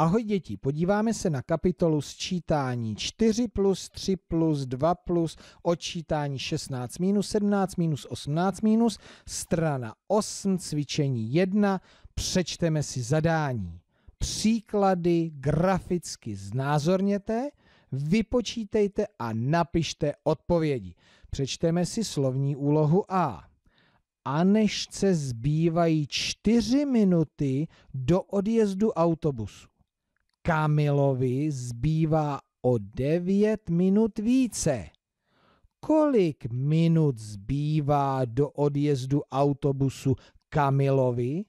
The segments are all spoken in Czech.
Ahoj děti, podíváme se na kapitolu sčítání 4 plus 3 plus 2 plus odčítání 16 minus 17 minus 18 minus strana 8 cvičení 1 přečteme si zadání. Příklady graficky znázorněte, vypočítejte a napište odpovědi. Přečteme si slovní úlohu A a než se zbývají 4 minuty do odjezdu autobusu. Kamilovi zbývá o 9 minut více. Kolik minut zbývá do odjezdu autobusu Kamilovi?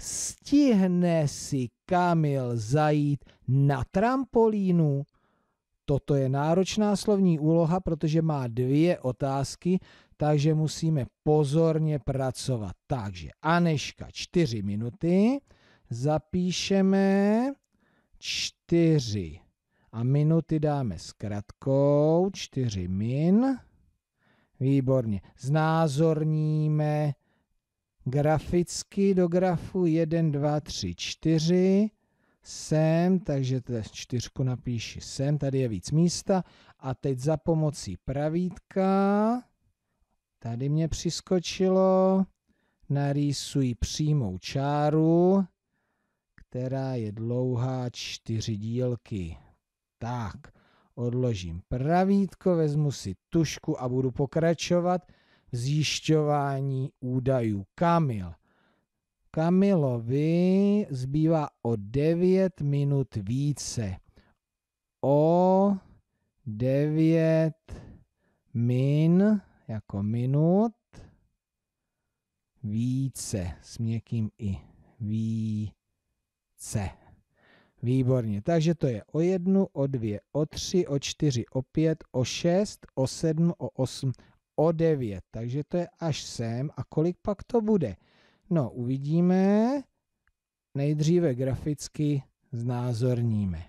Stihne si Kamil zajít na trampolínu? Toto je náročná slovní úloha, protože má dvě otázky, takže musíme pozorně pracovat. Takže Aneška čtyři minuty, zapíšeme čtyři. A minuty dáme s kratkou, čtyři min. Výborně. Znázorníme graficky do grafu 1, 2, 3, 4 sem, takže čtyřku napíši sem, tady je víc místa a teď za pomocí pravítka, tady mě přiskočilo, narýsuji přímou čáru, která je dlouhá čtyři dílky. Tak, odložím pravítko, vezmu si tušku a budu pokračovat v zjišťování údajů. Kamil. Kamilovi zbývá o 9 minut více. O 9 min jako minut více s měkkým i více C. Výborně, takže to je o jednu, o dvě, o tři, o čtyři, o pět, o šest, o sedm, o osm, o devět. Takže to je až sem. A kolik pak to bude? No, uvidíme. Nejdříve graficky znázorníme.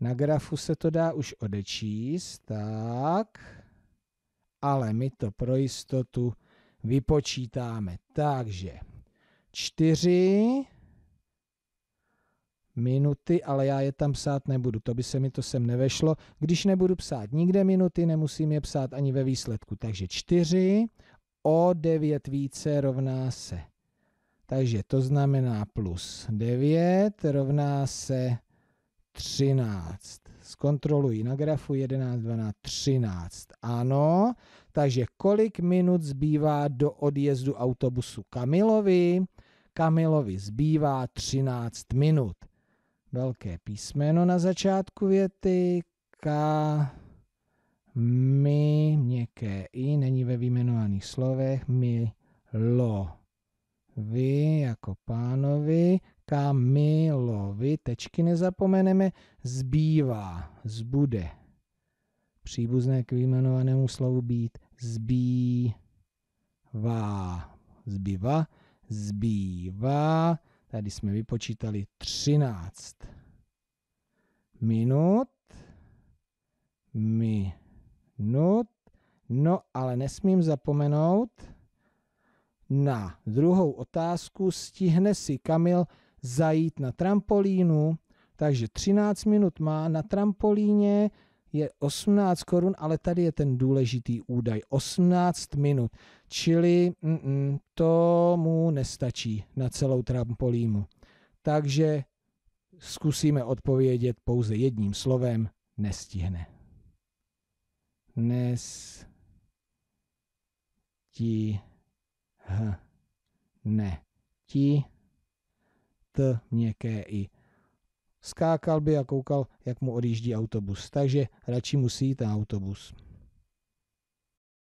Na grafu se to dá už odečíst, tak, ale my to pro jistotu vypočítáme. Takže 4, minuty, ale já je tam psát nebudu, to by se mi to sem nevešlo. Když nebudu psát nikde minuty, nemusím je psát ani ve výsledku. Takže 4 o 9 více rovná se. Takže to znamená plus 9 rovná se 13. Zkontroluji na grafu 11, 12, 13. Ano, takže kolik minut zbývá do odjezdu autobusu Kamilovi? Kamilovi zbývá 13 minut velké písmeno na začátku věty, K mi, měkké i, není ve vyjmenovaných slovech, my, lo. Vy jako pánovi, vy, tečky nezapomeneme, zbývá, zbude. Příbuzné k vyjmenovanému slovu být zbývá, zbývá, zbývá, Tady jsme vypočítali 13 minut, minut, no ale nesmím zapomenout na druhou otázku, stihne si Kamil zajít na trampolínu, takže 13 minut má na trampolíně, je 18 korun, ale tady je ten důležitý údaj, 18 minut, čili mm, tomu nestačí na celou trampolínu. Takže zkusíme odpovědět pouze jedním slovem, nestihne. Nestihne. Ti, t měkké i skákal by a koukal, jak mu odjíždí autobus. Takže radši musí ten autobus.